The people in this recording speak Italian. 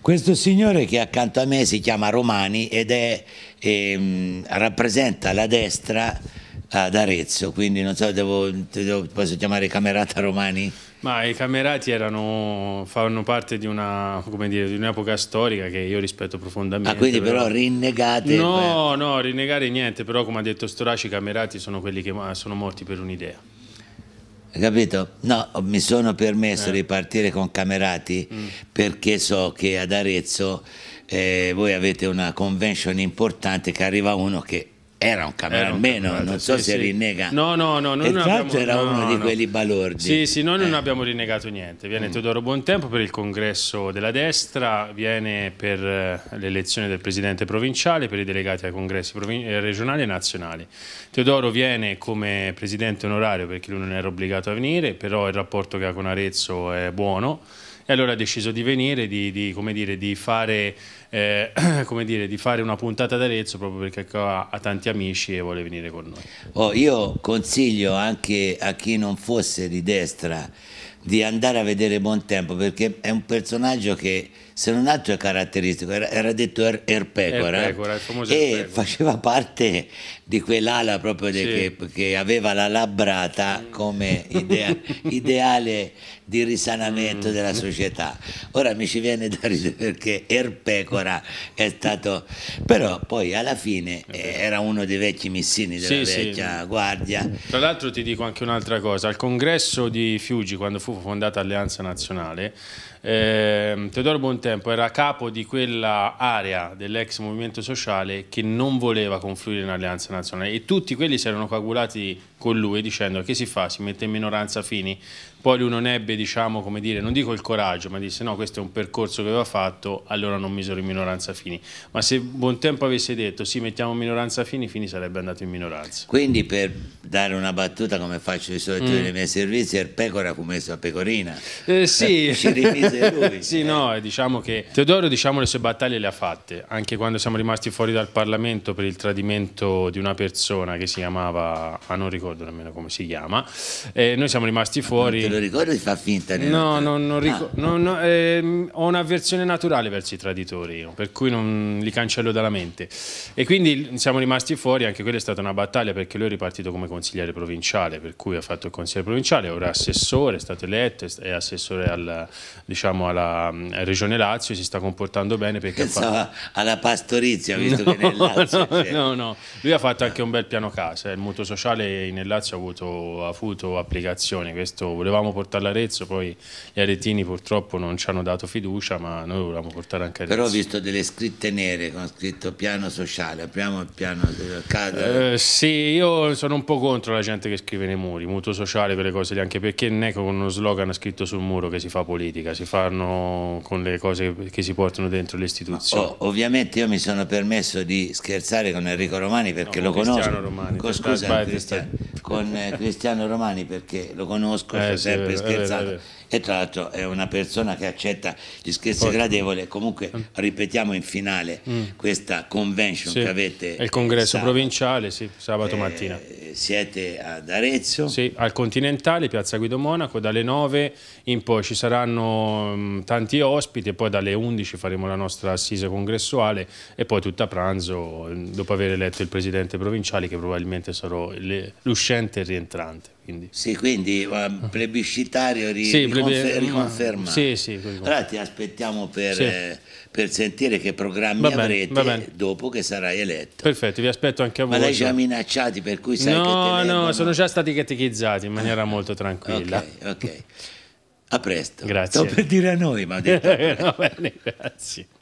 Questo signore che accanto a me si chiama Romani ed è, ehm, rappresenta la destra ad Arezzo, quindi non so, devo, devo, posso chiamare Camerata Romani? Ma i Camerati erano, fanno parte di, un'epoca storica che io rispetto profondamente. Ah, quindi però, però rinnegate? No, beh. no, rinnegare niente, però come ha detto Storaci i Camerati sono quelli che sono morti per un'idea. Capito? No, mi sono permesso eh. di partire con Camerati mm. perché so che ad Arezzo eh, voi avete una convention importante che arriva uno che era un cameraman, non so sì, se rinnega. No, no, no. Noi e tra era no, uno di quelli balordi. Sì, sì, noi eh. non abbiamo rinnegato niente. Viene mm. Teodoro Buontempo per il congresso della destra, viene per eh, l'elezione del presidente provinciale, per i delegati ai congressi eh, regionali e nazionali. Teodoro viene come presidente onorario perché lui non era obbligato a venire, però il rapporto che ha con Arezzo è buono. E allora ha deciso di venire, di, di, dire, di, fare, eh, dire, di fare, una puntata ad Arezzo proprio perché ha, ha, tanti amici e vuole venire con noi. Oh, io consiglio anche a chi non fosse di destra di andare a vedere Bontempo perché è un personaggio che se non altro è caratteristico, era, era detto er, Erpecora, eh? Erpecora e Erpecora. faceva parte di quell'ala proprio sì. che, che, aveva la labbrata come idea, ideale di risanamento della società. Ora mi ci viene da ridere perché Er Pecora è stato, però poi alla fine eh, era uno dei vecchi missini della sì, vecchia sì. guardia. Tra l'altro ti dico anche un'altra cosa, al congresso di Fiuggi quando fu fu fondata Alleanza Nazionale eh, Teodoro Bontempo era capo di quella area dell'ex movimento sociale che non voleva confluire in alleanza nazionale e tutti quelli si erano coagulati con lui dicendo che si fa, si mette in minoranza Fini, poi lui non ebbe, diciamo, come dire, non dico il coraggio, ma disse no, questo è un percorso che aveva fatto, allora non misero in minoranza Fini. Ma se Bontempo avesse detto sì, mettiamo in minoranza Fini, Fini sarebbe andato in minoranza. Quindi per dare una battuta come faccio di solito mm. nei miei servizi, il pecora fu messo a pecorina. Eh, sì. Ci rimise lui. sì, eh. no, diciamo che Teodoro diciamo, le sue battaglie le ha fatte, anche quando siamo rimasti fuori dal Parlamento per il tradimento di una persona che si chiamava, ma ah, non ricordo nemmeno come si chiama, eh, noi siamo rimasti fuori... Non te lo ricordo di fa finta? No, no, non ricordo, ah. no, no, eh, ho un'avversione naturale verso i traditori, io, per cui non li cancello dalla mente. E quindi siamo rimasti fuori, anche quella è stata una battaglia perché lui è ripartito come consigliere provinciale, per cui ha fatto il consigliere provinciale, ora assessore, è stato eletto, è assessore al... Diciamo, diciamo, alla mm, Regione Lazio si sta comportando bene perché fa... alla pastorizia visto no, che nel Lazio no, no, no, lui ha fatto anche un bel piano casa eh. il mutuo sociale nel Lazio ha avuto, ha avuto applicazione questo volevamo portare a poi gli aretini purtroppo non ci hanno dato fiducia ma noi volevamo portare anche Arezzo però ho visto delle scritte nere con scritto piano sociale apriamo il piano casa eh, sì io sono un po' contro la gente che scrive nei muri mutuo sociale per le cose lì anche perché Neco con uno slogan scritto sul muro che si fa politica si fanno con le cose che si portano dentro le oh, istituzioni. Oh, ovviamente io mi sono permesso di scherzare con Enrico Romani perché no, lo Cristiano conosco. Romani, con, scusa, vai, Cristiano, con Cristiano Romani perché lo conosco, eh, ho sempre sì, scherzato. vero, vero. E tra l'altro è una persona che accetta gli scherzi Forse. gradevoli. Comunque mm. ripetiamo in finale mm. questa convention sì, che avete. È il congresso sabato. provinciale, sì, sabato eh, mattina siete ad Arezzo? Sì, al Continentale, Piazza Guido Monaco, dalle 9 in poi ci saranno mh, mm, tanti ospiti e poi dalle 11 faremo la nostra assise congressuale e poi tutta pranzo mm, dopo aver eletto il presidente provinciale che probabilmente sarò l'uscente e il rientrante. Quindi. Sì, quindi ah. plebiscitario ri, sì, riconfer riconferma. Sì, sì, allora ti aspettiamo per, sì. eh, per sentire che programmi bene, avrete dopo che sarai eletto. Perfetto, vi aspetto anche a voi. Ma l'hai già minacciati per cui sai no, che No, no, sono già stati catechizzati in maniera molto tranquilla. Ok, ok. A presto. Grazie. Sto per dire a noi, ma detto. no, bene, grazie.